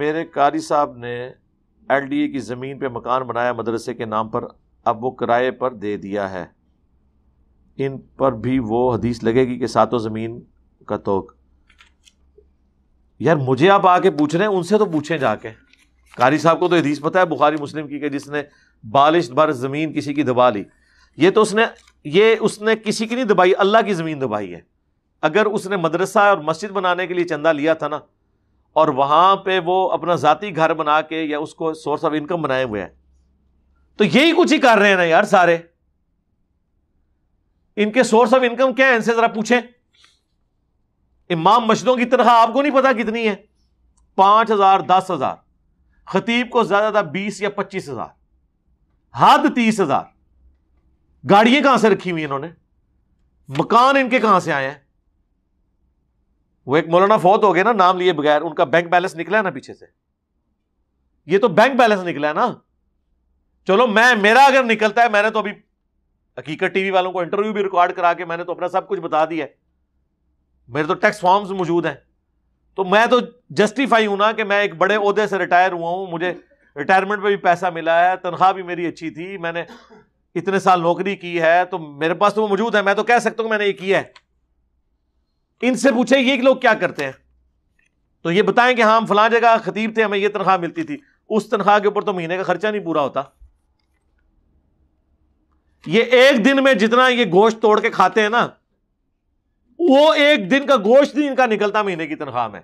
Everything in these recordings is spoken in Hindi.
मेरे कारी साहब ने एल डी ए की ज़मीन पर मकान बनाया मदरसे के नाम पर अब वो किराए पर दे दिया है इन पर भी वो हदीस लगेगी कि सातों ज़मीन का तो यार मुझे आप आके पूछ रहे हैं उनसे तो पूछें जाके कारी साहब को तो हदीस पता है बुखारी मुस्लिम की कि जिसने बालिश भर ज़मीन किसी की दबा ली ये तो उसने ये उसने किसी की नहीं दबाई अल्लाह की ज़मीन दबाई है अगर उसने मदरसा और मस्जिद बनाने के लिए चंदा लिया था ना और वहाँ पे वो अपना जाति घर बना के या उसको सोर्स ऑफ इनकम बनाए हुए हैं तो यही कुछ ही कर रहे हैं ना यार सारे इनके सोर्स ऑफ इनकम क्या है इनसे ज़रा पूछे इमाम मस्जिदों की तरह आपको नहीं पता कितनी है पांच हज़ार दस हज़ार खतीब को ज़्यादा ज़्यादा बीस या पच्चीस हज़ार हद तीस हज़ार गाड़ियां कहां से रखी हुई इन्होंने मकान इनके कहां से आए हैं वो एक मौलाना फौत हो गए ना नाम लिए बगैर उनका बैंक बैलेंस निकला है ना पीछे से ये तो बैंक बैलेंस निकला है ना चलो मैं मेरा अगर निकलता है मैंने तो अभी हकीकत टीवी वालों को इंटरव्यू भी रिकॉर्ड करा के मैंने तो अपना सब कुछ बता दिया है मेरे तो टैक्स फॉर्म्स मौजूद हैं तो मैं तो जस्टिफाई हूं ना कि मैं एक बड़े अहदे से रिटायर हुआ हूं मुझे रिटायरमेंट में भी पैसा मिला है तनख्वाह भी मेरी अच्छी थी मैंने इतने साल नौकरी की है तो मेरे पास तो वो मौजूद है मैं तो कह सकता हूं मैंने ये किया है इनसे पूछे ये लोग क्या करते हैं तो ये बताएं कि हाँ हम फलां जगह खतीब थे हमें ये तनख्वाह मिलती थी उस तनख्वाह के ऊपर तो महीने का खर्चा नहीं पूरा होता ये एक दिन में जितना ये गोश्त तोड़ के खाते हैं ना वो एक दिन का गोश्त नहीं इनका निकलता महीने की तनख्वाह में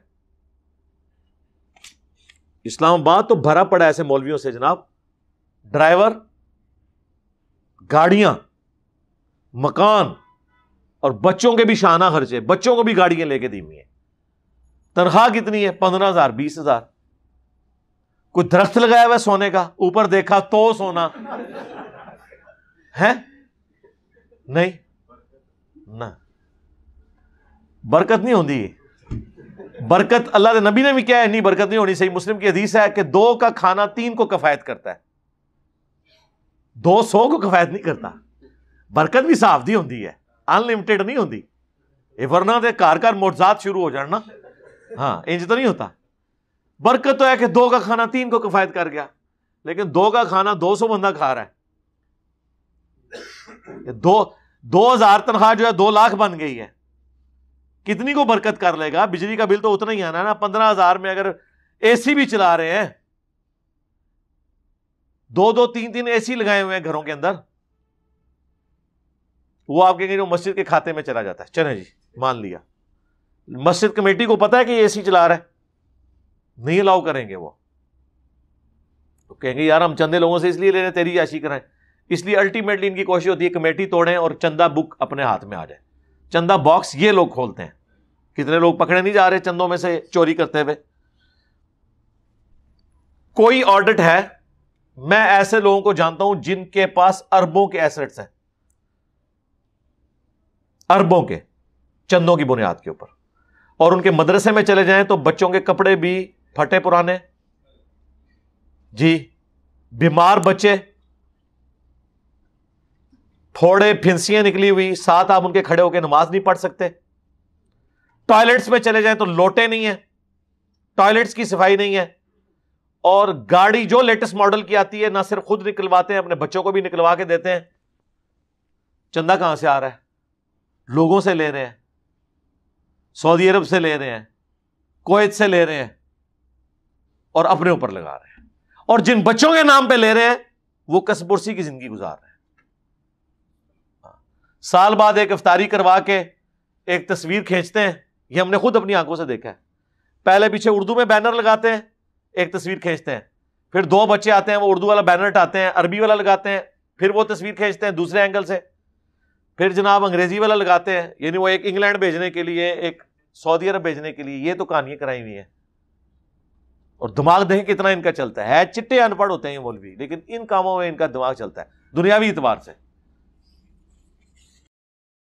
इस्लामाबाद तो भरा पड़ा ऐसे मौलवियों से जनाब ड्राइवर गाड़ियां मकान और बच्चों के भी शाना खर्चे बच्चों को भी गाड़ियां लेके दी हुई है तनख्वाह कितनी है पंद्रह हजार बीस हजार कोई दरख्त लगाया हुआ सोने का ऊपर देखा तो सोना है नहीं ना बरकत नहीं होती बरकत अल्लाह के नबी ने भी क्या है नहीं बरकत नहीं होनी सही मुस्लिम की हदीस है कि दो का खाना तीन को कफायत करता है दो सौ को कफायत नहीं करता बरकत भी साफ दी होती है अनलिमिटेड नहीं होंगी वरना तो घर घर मोटजात शुरू हो ना हाँ इंज तो नहीं होता बरकत तो है कि दो का खाना तीन को किफायत कर गया लेकिन दो का खाना दो सौ बंदा खा रहा है दो दो हजार तनख्वाह जो है दो लाख बन गई है कितनी को बरकत कर लेगा बिजली का बिल तो उतना ही आना है ना पंद्रह हजार में अगर एसी भी चला रहे हैं दो दो तीन तीन एसी लगाए हुए हैं घरों के अंदर वो आप कहेंगे जो मस्जिद के खाते में चला जाता है चले जी मान लिया मस्जिद कमेटी को पता है कि ए सी चला रहा है नहीं अलाउ करेंगे वो तो कहेंगे यार हम चंदे लोगों से इसलिए ले रहे तेरी याशी कराएं इसलिए अल्टीमेटली इनकी कोशिश होती है कमेटी तोड़ें और चंदा बुक अपने हाथ में आ जाए चंदा बॉक्स ये लोग खोलते हैं कितने लोग पकड़े नहीं जा रहे चंदों में से चोरी करते हुए कोई ऑडिट है मैं ऐसे लोगों को जानता हूं जिनके पास अरबों के एसेट्स हैं अरबों के चंदों की बुनियाद के ऊपर और उनके मदरसे में चले जाएं तो बच्चों के कपड़े भी फटे पुराने जी बीमार बच्चे थोड़े फिंसियां निकली हुई साथ आप उनके खड़े होकर नमाज नहीं पढ़ सकते टॉयलेट्स में चले जाएं तो लोटे नहीं है टॉयलेट्स की सफाई नहीं है और गाड़ी जो लेटेस्ट मॉडल की आती है ना सिर्फ खुद निकलवाते हैं अपने बच्चों को भी निकलवा के देते हैं चंदा कहां से आ रहा है लोगों से ले रहे हैं सऊदी अरब से ले रहे हैं कोत से ले रहे हैं और अपने ऊपर लगा रहे हैं और जिन बच्चों के नाम पे ले रहे हैं वो कसबुरसी की जिंदगी गुजार रहे हैं हाँ। साल बाद एक अफ्तारी करवा के एक तस्वीर खींचते हैं ये हमने खुद अपनी आंखों से देखा है पहले पीछे उर्दू में बैनर लगाते हैं एक तस्वीर खींचते हैं फिर दो बच्चे आते हैं वो उर्दू वाला बैनर हटाते हैं अरबी वाला लगाते हैं फिर वो तस्वीर खींचते हैं दूसरे एंगल से फिर जनाब अंग्रेजी वाला लगाते हैं यानी वो एक इंग्लैंड भेजने के लिए एक सऊदी अरब भेजने के लिए ये तो कहानियां कराई हुई है और दिमाग देखें कितना इनका चलता है चिट्टे अनपढ़ होते हैं ये मौलवी लेकिन इन कामों में इनका दिमाग चलता है दुनियावी एतबार से